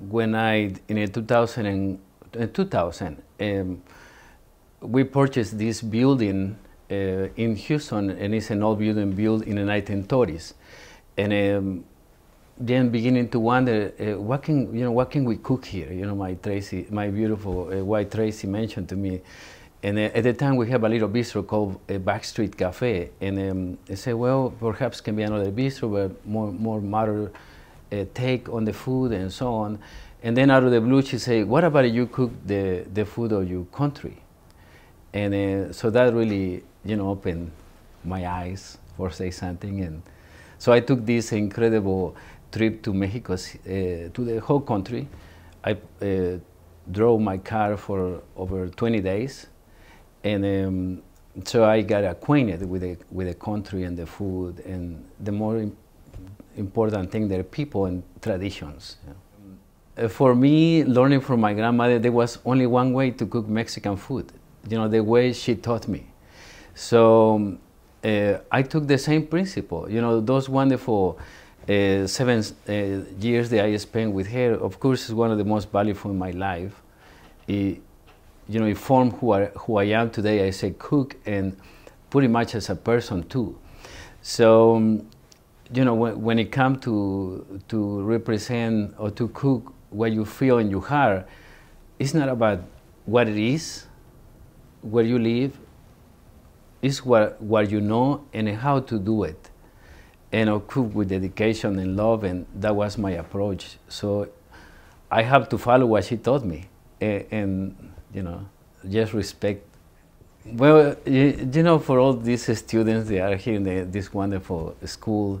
when I, in 2000, and, uh, 2000 um, we purchased this building uh, in Houston, and it's an old building built in the 1930s. And um, then beginning to wonder, uh, what can you know, what can we cook here? You know, my Tracy, my beautiful uh, wife Tracy mentioned to me. And uh, at the time, we have a little bistro called uh, Backstreet Cafe, and um, I said, well, perhaps can be another bistro, but more more modern uh, take on the food and so on. And then out of the blue, she say, "What about you cook the the food of your country?" And uh, so that really, you know, opened my eyes for say something. And so I took this incredible trip to Mexico, uh, to the whole country. I uh, drove my car for over 20 days, and um, so I got acquainted with the with the country and the food. And the more important thing, there are people and traditions. Yeah. Uh, for me, learning from my grandmother, there was only one way to cook Mexican food, you know, the way she taught me. So um, uh, I took the same principle, you know, those wonderful uh, seven uh, years that I spent with her, of course, is one of the most valuable in my life. It, you know, it formed who I, who I am today. I say cook and pretty much as a person too. So um, you know, when, when it comes to, to represent or to cook what you feel in your heart, it's not about what it is, where you live, it's what, what you know and how to do it. And I cook with dedication and love, and that was my approach. So I have to follow what she taught me, and, and you know, just respect. Well, you, you, know, for all these students that are here in the, this wonderful school,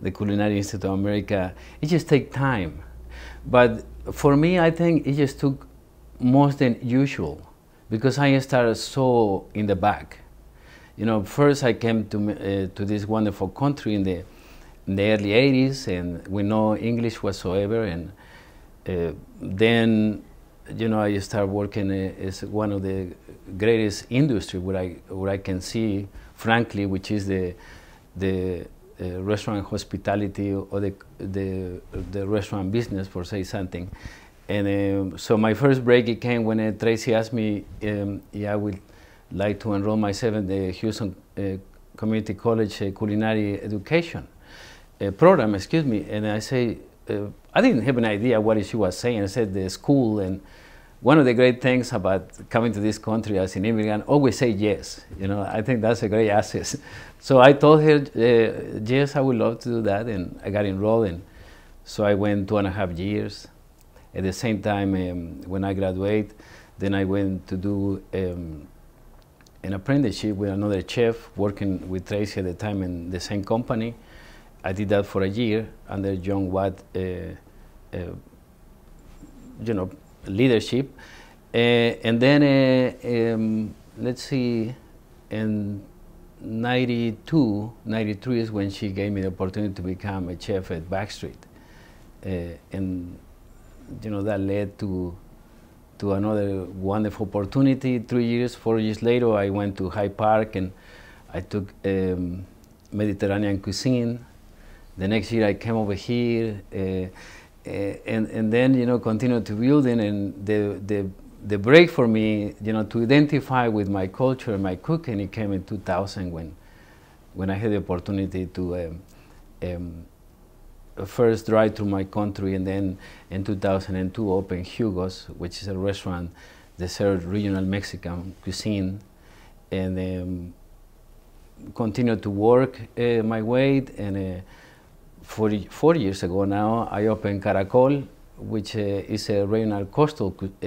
the Culinary Institute of America, it just takes time. But for me, I think it just took more than usual because I started so in the back. You know, first I came to, uh, to this wonderful country in the, in the early 80s and we know English whatsoever. And uh, then, you know, I started working uh, as one of the greatest industry where I, where I can see, frankly, which is the, the uh, restaurant hospitality or the, the, the, restaurant business, for say something. And um, so my first break, it came when uh, Tracy asked me um, yeah, I would like to enroll myself in the uh, Houston uh, Community College uh, Culinary Education uh, Program, excuse me. And I say, I didn't have an idea what she was saying. I said the school and one of the great things about coming to this country as an immigrant, always say yes. You know, I think that's a great asset. So I told her, uh, yes, I would love to do that, and I got enrolled. And so I went two and a half years. At the same time, um, when I graduated, then I went to do um, an apprenticeship with another chef working with Tracy at the time in the same company. I did that for a year under John Watt, uh, uh, you know, leadership. Eh, and then um, let's see, in 92, 93 is when she gave me the opportunity to become a chef at Backstreet. Eh, and you know that led to to another wonderful opportunity. Three years, four years later, I went to High Park and I took um, Mediterranean cuisine. The next year, I came over here. Uh, Eh, and and then you know continue to building and the the the break for me you know to identify with my culture my cooking it came in 2000 when when I had the opportunity to um, um, first drive through my country and then in 2002 open Hugo's which is a restaurant that serves regional Mexican cuisine and um, continue to work uh, my way and. Uh, four, four years ago now, I opened Caracol, which uh, is a regional coastal uh,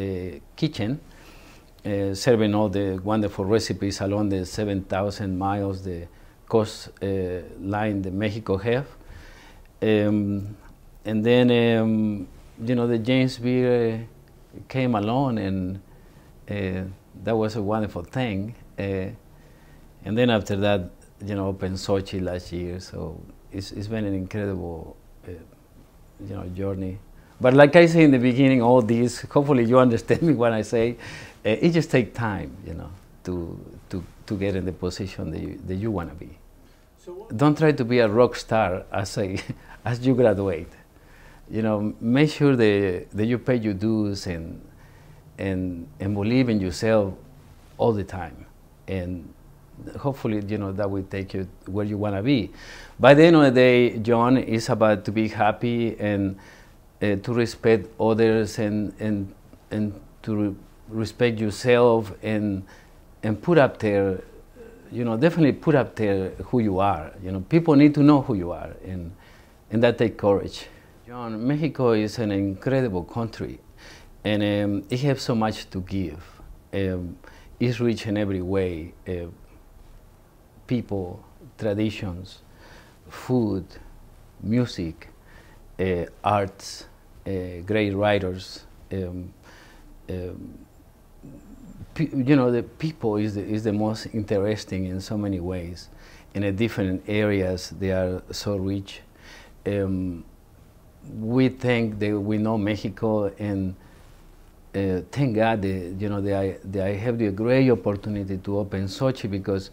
kitchen, uh, serving all the wonderful recipes along the 7,000 miles the coast uh, line that Mexico have. Um, and then, um, you know, the James Beer came along and that was a wonderful thing. and then after that, you know, opened Sochi last year, so it's, it's been an incredible, uh, you know, journey. But like I say in the beginning, all this, hopefully you understand me when I say, uh, it just takes time, you know, to, to, to get in the position that you, that you want to be. So Don't try to be a rock star as, a, as you graduate. You know, make sure that, that you pay your dues and, and, and believe in yourself all the time. And hopefully, you know, that will take you where you want to be. By the end of the day, John, is about to be happy and uh, to respect others and, and, and to re respect yourself and, and put up there, you know, definitely put up there who you are. You know, people need to know who you are, and, and that takes courage. John, Mexico is an incredible country, and um, it has so much to give. Um, it's rich in every way. Uh, people, traditions, food, music, uh, arts, uh, great writers. Um, um, you know, the people is the, is the most interesting in so many ways. In a different areas, they are so rich. Um, we think that we know Mexico, and uh, thank God, uh, you know, I, that I have the great opportunity to open Sochi because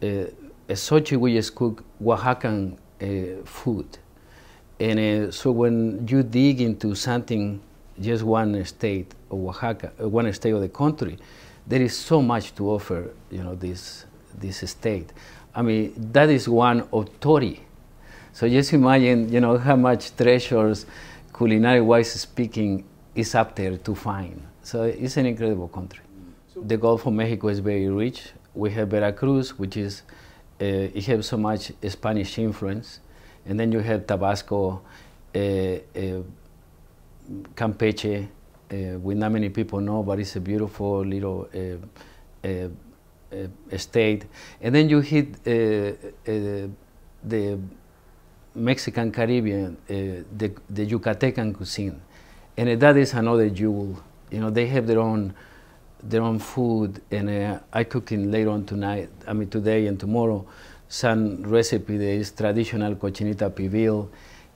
Sochi we cook Oaxacan eh, food. And eh, so when you dig into something, just one state of Oaxaca, eh, one state of the country, there is so much to offer, you know, this, this state. I mean, that is one of Tori. So just imagine, you know, how much treasures, culinary-wise speaking, is up there to find. So it's an incredible country. Mm. the Gulf of Mexico is very rich we have Veracruz, which is, uh, it has so much Spanish influence. And then you have Tabasco, uh, uh, Campeche, uh, which not many people know, but it's a beautiful little uh, uh, state. And then you hit the Mexican Caribbean, the, the Yucatecan cuisine. And that is another jewel. You know, they have their own their own food, and uh, I cooking later on tonight. I mean today and tomorrow, some recipe that is traditional cochinita pibil,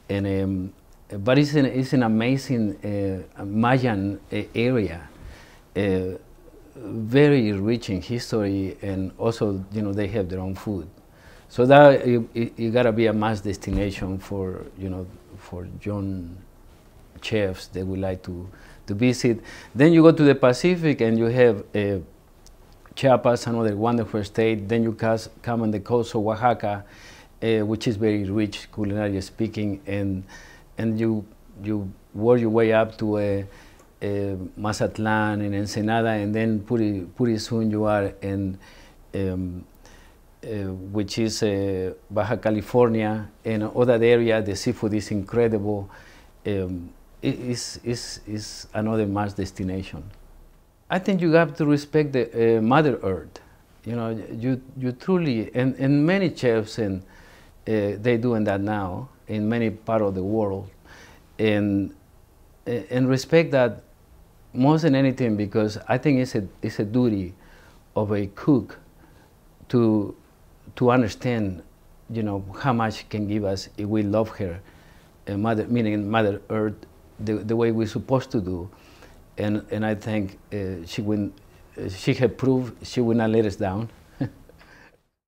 and um, but it's an it's an amazing uh, Mayan uh, area, uh, very rich in history, and also you know they have their own food, so that you, you gotta be a mass destination for you know for young chefs that would like to to visit. Then you go to the Pacific and you have uh, Chiapas, another wonderful state. Then you come on the coast of Oaxaca, uh, which is very rich culinary speaking, and and you you work your way up to a uh, uh, Mazatlan and Ensenada, and then pretty pretty soon you are in. Um, uh, which is uh, Baja California and other area, the seafood is incredible. Um, is, is, is another mass destination. I think you have to respect the uh, Mother Earth. You know, you, you truly, and, and many chefs, and uh, they doing that now in many part of the world, and, uh, and respect that more than anything because I think it's a, it's a duty of a cook to, to understand, you know, how much can give us if we love her, uh, mother, meaning Mother Earth, the, the way we're supposed to do. And, and I think uh, she, win, uh, she had proved she would not let us down.